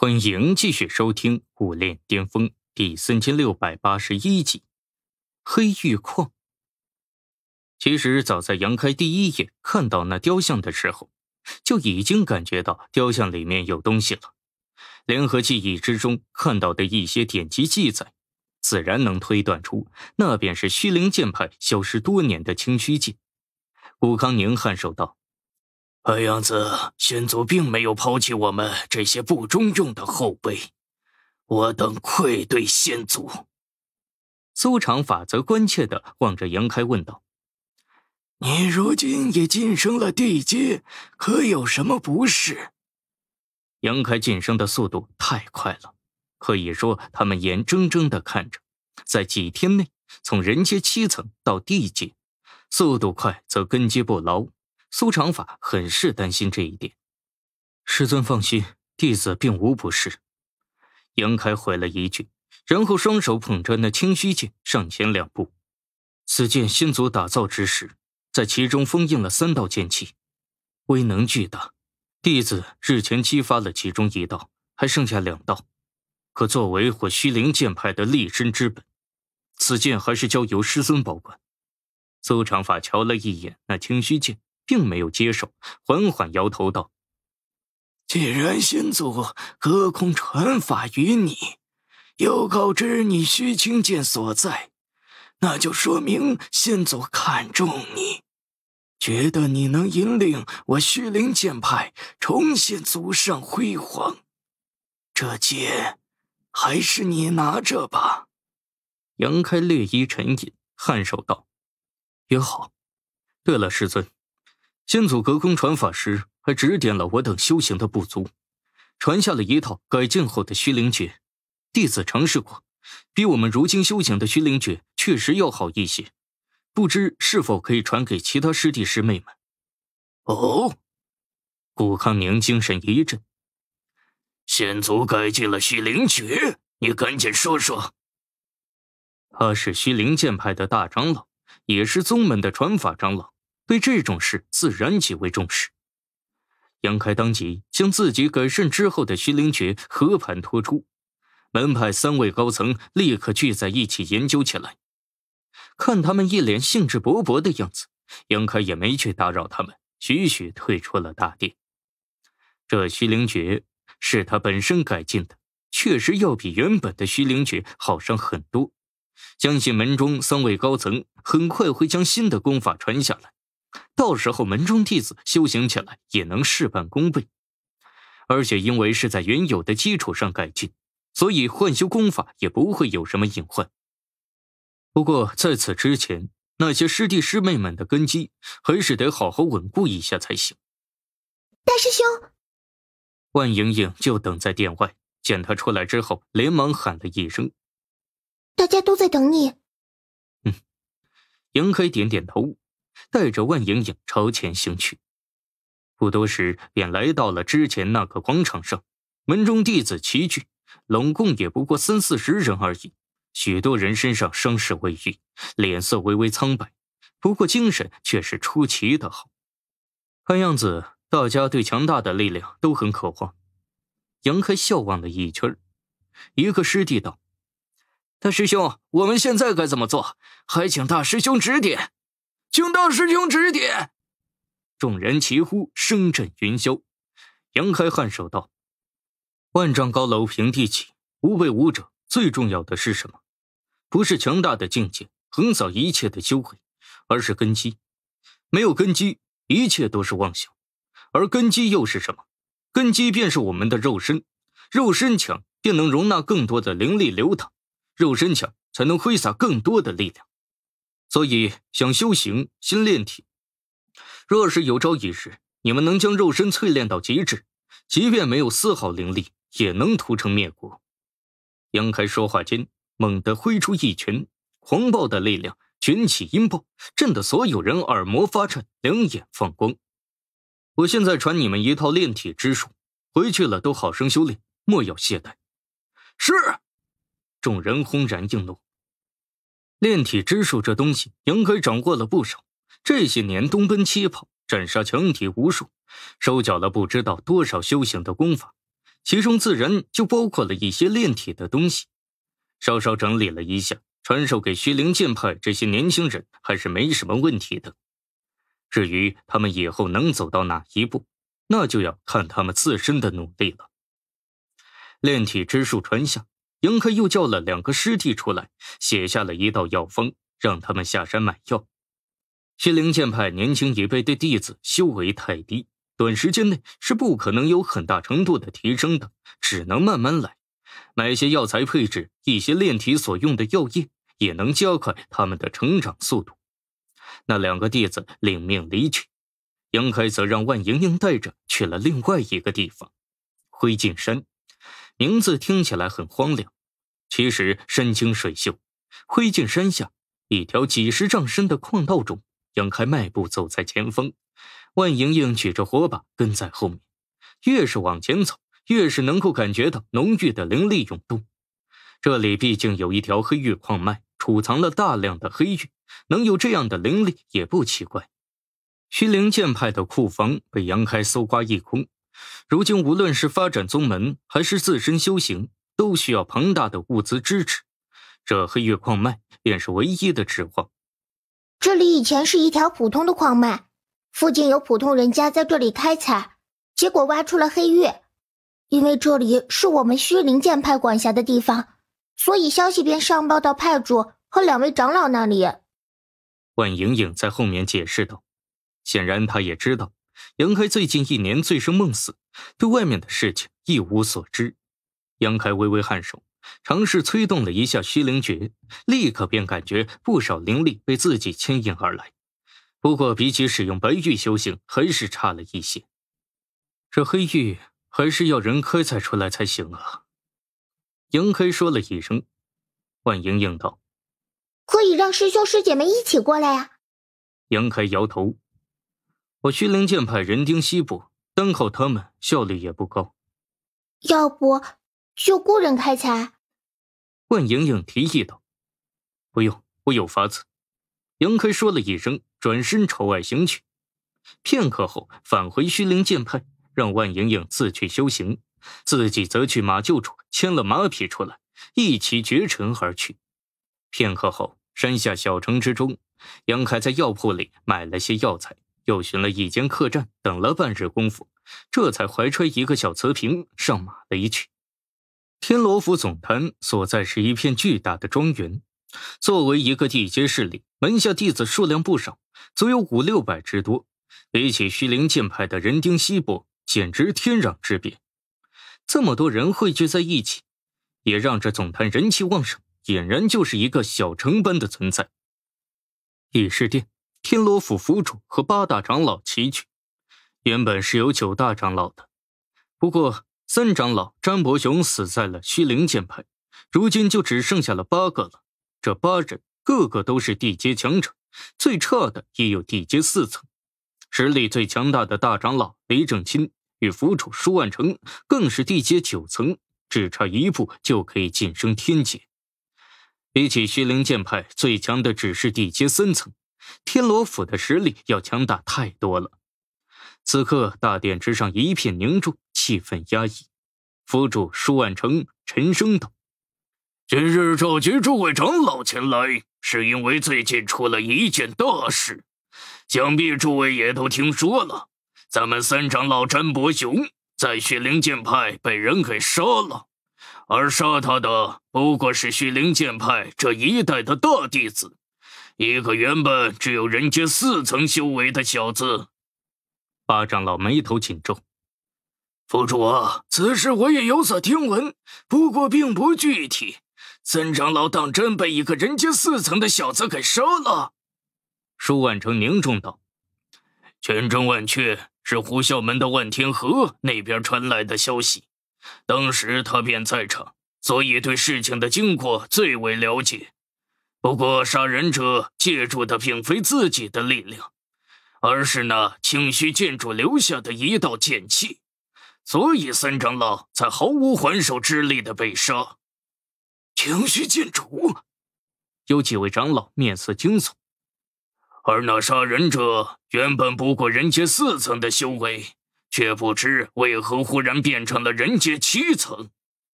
欢迎继续收听《武炼巅峰》第三千六百八十一集。黑玉矿。其实早在杨开第一眼看到那雕像的时候，就已经感觉到雕像里面有东西了。联合记忆之中看到的一些典籍记载，自然能推断出那便是虚灵剑派消失多年的清虚剑。武康宁颔首道。看样子，先祖并没有抛弃我们这些不中用的后辈，我等愧对先祖。苏长法则关切的望着杨开问道：“你如今也晋升了帝阶，可有什么不适？”杨开晋升的速度太快了，可以说他们眼睁睁的看着，在几天内从人阶七层到帝阶，速度快则根基不牢。苏长法很是担心这一点，师尊放心，弟子并无不适。杨开回了一句，然后双手捧着那清虚剑上前两步。此剑先祖打造之时，在其中封印了三道剑气，威能巨大。弟子日前激发了其中一道，还剩下两道，可作为火虚灵剑派的立身之本。此剑还是交由师尊保管。苏长法瞧了一眼那清虚剑。并没有接受，缓缓摇头道：“既然先祖隔空传法于你，又告知你虚青剑所在，那就说明先祖看中你，觉得你能引领我虚灵剑派重现祖上辉煌。这剑，还是你拿着吧。”杨开略一沉吟，颔首道：“也好。对了，师尊。”先祖隔空传法时，还指点了我等修行的不足，传下了一套改进后的虚灵诀。弟子尝试过，比我们如今修行的虚灵诀确实要好一些。不知是否可以传给其他师弟师妹们？哦，顾康宁精神一振。先祖改进了虚灵诀，你赶紧说说。他是虚灵剑派的大长老，也是宗门的传法长老。对这种事自然极为重视。杨开当即将自己改善之后的虚灵诀和盘托出，门派三位高层立刻聚在一起研究起来。看他们一脸兴致勃勃的样子，杨开也没去打扰他们，徐徐退出了大殿。这虚灵诀是他本身改进的，确实要比原本的虚灵诀好上很多。相信门中三位高层很快会将新的功法传下来。到时候门中弟子修行起来也能事半功倍，而且因为是在原有的基础上改进，所以换修功法也不会有什么隐患。不过在此之前，那些师弟师妹们的根基还是得好好稳固一下才行。大师兄，万莹莹就等在殿外，见他出来之后，连忙喊了一声：“大家都在等你。”嗯，杨开点点头。带着万莹莹朝前行去，不多时便来到了之前那个广场上。门中弟子齐聚，拢共也不过三四十人而已。许多人身上伤势未愈，脸色微微苍白，不过精神却是出奇的好。看样子，大家对强大的力量都很渴望。杨开笑望了一圈一个师弟道：“大师兄，我们现在该怎么做？还请大师兄指点。”请大师兄指点！众人齐呼，声震云霄。杨开颔首道：“万丈高楼平地起，无畏武者最重要的是什么？不是强大的境界，横扫一切的修为，而是根基。没有根基，一切都是妄想。而根基又是什么？根基便是我们的肉身。肉身强，便能容纳更多的灵力流淌；肉身强，才能挥洒更多的力量。”所以，想修行，先练体。若是有朝一日，你们能将肉身淬炼到极致，即便没有丝毫灵力，也能屠城灭国。杨开说话间，猛地挥出一拳，狂暴的力量卷起音爆，震得所有人耳膜发颤，两眼放光。我现在传你们一套炼体之术，回去了都好生修炼，莫要懈怠。是！众人轰然应诺。炼体之术这东西，杨开掌握了不少。这些年东奔西跑，斩杀强体无数，收缴了不知道多少修行的功法，其中自然就包括了一些炼体的东西。稍稍整理了一下，传授给虚灵剑派这些年轻人还是没什么问题的。至于他们以后能走到哪一步，那就要看他们自身的努力了。炼体之术传下。杨开又叫了两个师弟出来，写下了一道药方，让他们下山买药。西陵剑派年轻一辈的弟子修为太低，短时间内是不可能有很大程度的提升的，只能慢慢来。买些药材配置一些炼体所用的药液，也能加快他们的成长速度。那两个弟子领命离去，杨开则让万莹莹带着去了另外一个地方——灰烬山。名字听起来很荒凉，其实山清水秀。灰烬山下一条几十丈深的矿道中，杨开迈步走在前方，万莹莹举着火把跟在后面。越是往前走，越是能够感觉到浓郁的灵力涌动。这里毕竟有一条黑玉矿脉，储藏了大量的黑玉，能有这样的灵力也不奇怪。虚灵剑派的库房被杨开搜刮一空。如今，无论是发展宗门还是自身修行，都需要庞大的物资支持。这黑月矿脉便是唯一的指望。这里以前是一条普通的矿脉，附近有普通人家在这里开采，结果挖出了黑玉。因为这里是我们虚灵剑派管辖的地方，所以消息便上报到派主和两位长老那里。万莹莹在后面解释道：“显然，他也知道。”杨开最近一年醉生梦死，对外面的事情一无所知。杨开微微颔首，尝试催动了一下虚灵诀，立刻便感觉不少灵力被自己牵引而来。不过比起使用白玉修行，还是差了一些。这黑玉还是要人开采出来才行啊。杨开说了一声，万莹应道：“可以让师兄师姐们一起过来呀。”杨开摇头。我虚灵剑派人丁稀薄，单靠他们效率也不高。要不就雇人开采？万莹莹提议道：“不用，我有法子。”杨开说了一声，转身朝外行去。片刻后返回虚灵剑派，让万莹莹自去修行，自己则去马厩处牵了马匹出来，一骑绝尘而去。片刻后，山下小城之中，杨开在药铺里买了些药材。又寻了一间客栈，等了半日功夫，这才怀揣一个小瓷瓶上马离去。天罗府总坛所在是一片巨大的庄园，作为一个地阶势力，门下弟子数量不少，足有五六百之多，比起虚灵剑派的人丁稀薄，简直天壤之别。这么多人汇聚在一起，也让这总坛人气旺盛，俨然就是一个小城般的存在。议事殿。天罗府府主和八大长老齐聚，原本是有九大长老的，不过三长老詹伯雄死在了虚灵剑派，如今就只剩下了八个了。这八人个个都是地阶强者，最差的也有地阶四层。实力最强大的大长老雷正清与府主舒万成更是地阶九层，只差一步就可以晋升天阶。比起虚灵剑派最强的，只是地阶三层。天罗府的实力要强大太多了。此刻大殿之上一片凝重，气氛压抑。府主舒万成沉声道：“今日召集诸位长老前来，是因为最近出了一件大事，想必诸位也都听说了。咱们三长老詹伯雄在虚灵剑派被人给杀了，而杀他的不过是虚灵剑派这一代的大弟子。”一个原本只有人阶四层修为的小子，巴长老眉头紧皱。佛主，啊，此事我也有所听闻，不过并不具体。三长老当真被一个人阶四层的小子给杀了？舒万成凝重道：“全真万确，是胡啸门的万天河那边传来的消息。当时他便在场，所以对事情的经过最为了解。”不过，杀人者借助的并非自己的力量，而是那清虚剑主留下的一道剑气，所以三长老才毫无还手之力的被杀。清虚剑主，有几位长老面色惊悚，而那杀人者原本不过人阶四层的修为，却不知为何忽然变成了人阶七层。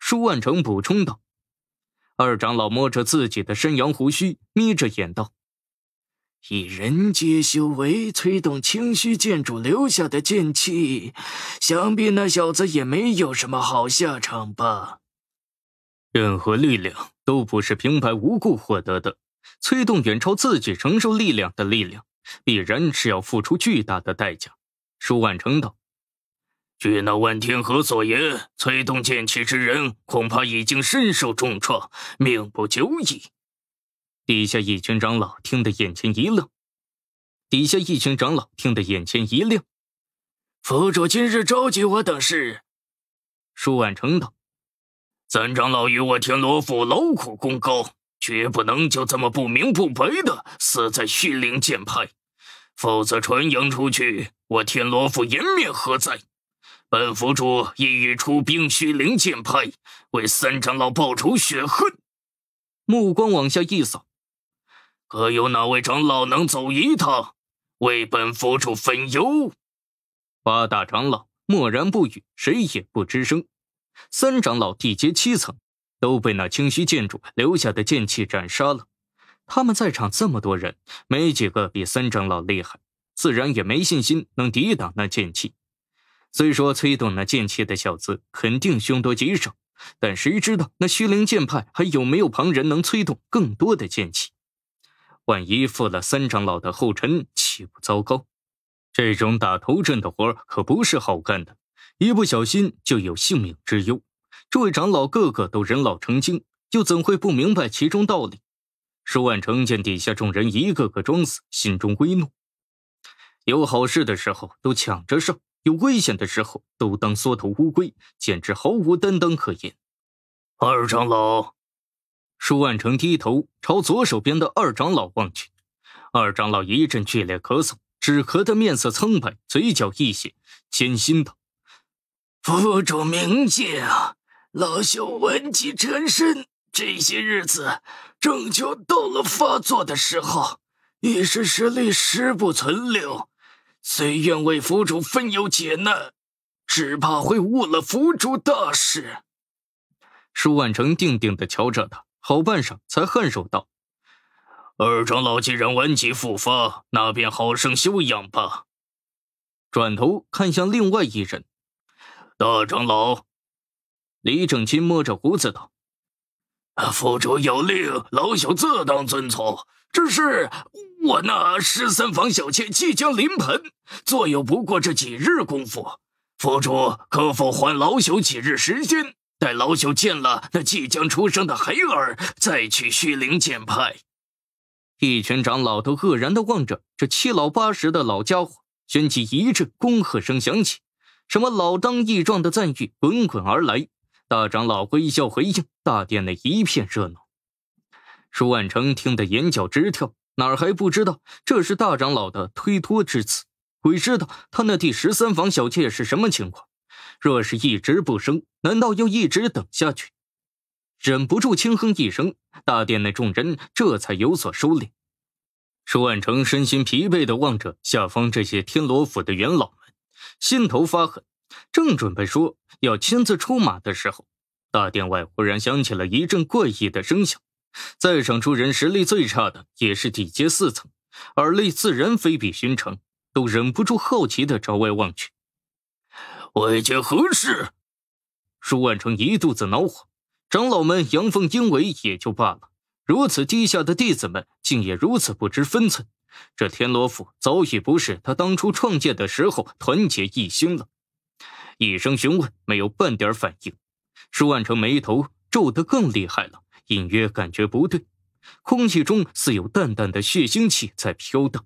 舒万成补充道。二长老摸着自己的身，阳胡须，眯着眼道：“以人皆修为催动清虚剑主留下的剑气，想必那小子也没有什么好下场吧？”任何力量都不是平白无故获得的，催动远超自己承受力量的力量，必然是要付出巨大的代价。”舒万成道。据那万天河所言，催动剑气之人恐怕已经身受重创，命不久矣。底下一群长老听得眼前一愣，底下一群长老听得眼前一亮。佛主今日召集我等是，舒万成道，三长老与我天罗府劳苦功高，绝不能就这么不明不白的死在虚灵剑派，否则传扬出去，我天罗府颜面何在？本府主意欲出兵虚灵剑派，为三长老报仇雪恨。目光往下一扫，可有哪位长老能走一趟，为本府主分忧？八大长老默然不语，谁也不吱声。三长老地阶七层，都被那清虚剑主留下的剑气斩杀了。他们在场这么多人，没几个比三长老厉害，自然也没信心能抵挡那剑气。虽说催动那剑气的小子肯定凶多吉少，但谁知道那虚灵剑派还有没有旁人能催动更多的剑气？万一负了三长老的后尘，岂不糟糕？这种打头阵的活可不是好干的，一不小心就有性命之忧。这位长老个个都人老成精，又怎会不明白其中道理？舒万成见底下众人一个个装死，心中微怒。有好事的时候都抢着上。有危险的时候都当缩头乌龟，简直毫无担当可言。二长老，舒万成低头朝左手边的二长老望去，二长老一阵剧烈咳嗽，只咳得面色苍白，嘴角溢血，艰辛道：“佛主明鉴，老朽闻及缠身，这些日子正巧到了发作的时候，一时实力实不存留。”虽愿为府主分忧解难，只怕会误了府主大事。舒万成定定地瞧着他，好半晌才颔首道：“二长老既然顽疾复发，那便好生休养吧。”转头看向另外一人，大长老李正清摸着胡子道：“府主有令，老朽自当遵从，只是……”我那十三房小妾即将临盆，坐有不过这几日功夫，佛主可否还老朽几日时间？待老朽见了那即将出生的孩儿，再去虚灵剑派。一群长老都愕然的望着这七老八十的老家伙，旋即一阵恭贺声响起，什么老当益壮的赞誉滚滚而来。大长老微笑回应，大殿内一片热闹。舒万成听得眼角直跳。哪儿还不知道这是大长老的推脱之词？鬼知道他那第十三房小妾是什么情况？若是一直不生，难道要一直等下去？忍不住轻哼一声，大殿内众人这才有所收敛。舒万成身心疲惫的望着下方这些天罗府的元老们，心头发狠，正准备说要亲自出马的时候，大殿外忽然响起了一阵怪异的声响。在场出人实力最差的也是底阶四层，耳力自然非比寻常，都忍不住好奇的朝外望去。为见何事？舒万成一肚子恼火，长老们阳奉阴违也就罢了，如此低下的弟子们竟也如此不知分寸。这天罗府早已不是他当初创建的时候团结一心了。一声询问，没有半点反应，舒万成眉头皱得更厉害了。隐约感觉不对，空气中似有淡淡的血腥气在飘荡，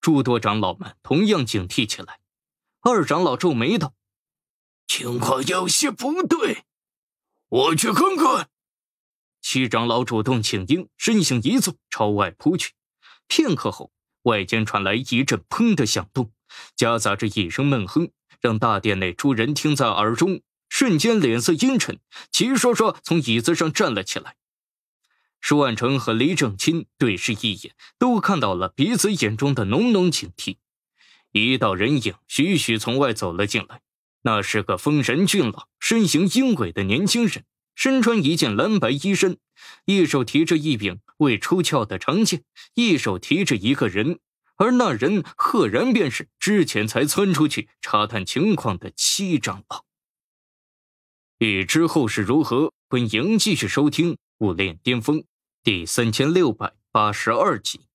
诸多长老们同样警惕起来。二长老皱眉道：“情况有些不对，我去看看。”七长老主动请缨，身形一纵，朝外扑去。片刻后，外间传来一阵“砰”的响动，夹杂着一声闷哼，让大殿内诸人听在耳中，瞬间脸色阴沉，齐刷刷从椅子上站了起来。舒万成和黎正清对视一眼，都看到了彼此眼中的浓浓警惕。一道人影徐徐从外走了进来，那是个丰神俊朗、身形英伟的年轻人，身穿一件蓝白衣身，一手提着一柄未出鞘的长剑，一手提着一个人，而那人赫然便是之前才窜出去查探情况的七长老。欲知后事如何，欢迎继续收听《武炼巅峰》。第三千六百八十二集。